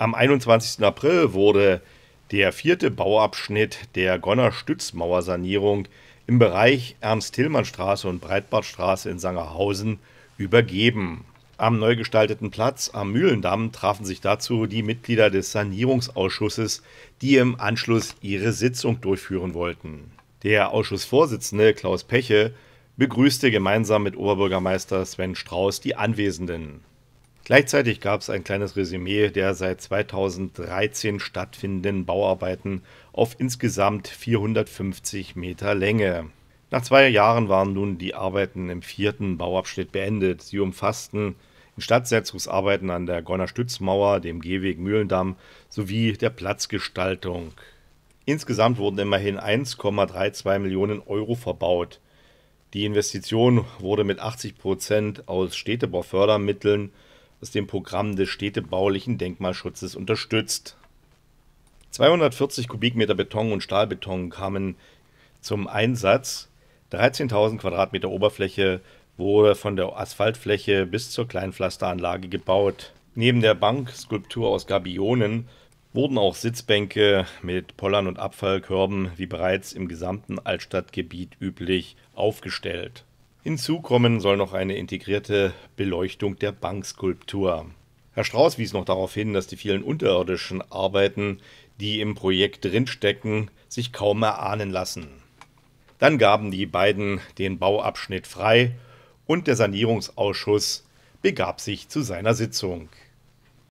Am 21. April wurde der vierte Bauabschnitt der Gonner Stützmauersanierung im Bereich Ernst-Tillmann-Straße und Breitbartstraße in Sangerhausen übergeben. Am neu gestalteten Platz am Mühlendamm trafen sich dazu die Mitglieder des Sanierungsausschusses, die im Anschluss ihre Sitzung durchführen wollten. Der Ausschussvorsitzende Klaus Peche begrüßte gemeinsam mit Oberbürgermeister Sven Strauß die Anwesenden. Gleichzeitig gab es ein kleines Resümee der seit 2013 stattfindenden Bauarbeiten auf insgesamt 450 Meter Länge. Nach zwei Jahren waren nun die Arbeiten im vierten Bauabschnitt beendet. Sie umfassten Instandsetzungsarbeiten an der Gonner Stützmauer, dem Gehweg Mühlendamm sowie der Platzgestaltung. Insgesamt wurden immerhin 1,32 Millionen Euro verbaut. Die Investition wurde mit 80 Prozent aus Städtebaufördermitteln aus dem Programm des städtebaulichen Denkmalschutzes unterstützt. 240 Kubikmeter Beton und Stahlbeton kamen zum Einsatz. 13.000 Quadratmeter Oberfläche wurde von der Asphaltfläche bis zur Kleinpflasteranlage gebaut. Neben der Bankskulptur aus Gabionen wurden auch Sitzbänke mit Pollern und Abfallkörben, wie bereits im gesamten Altstadtgebiet üblich, aufgestellt. Hinzu kommen soll noch eine integrierte Beleuchtung der Bankskulptur. Herr Strauß wies noch darauf hin, dass die vielen unterirdischen Arbeiten, die im Projekt drinstecken, sich kaum erahnen lassen. Dann gaben die beiden den Bauabschnitt frei und der Sanierungsausschuss begab sich zu seiner Sitzung.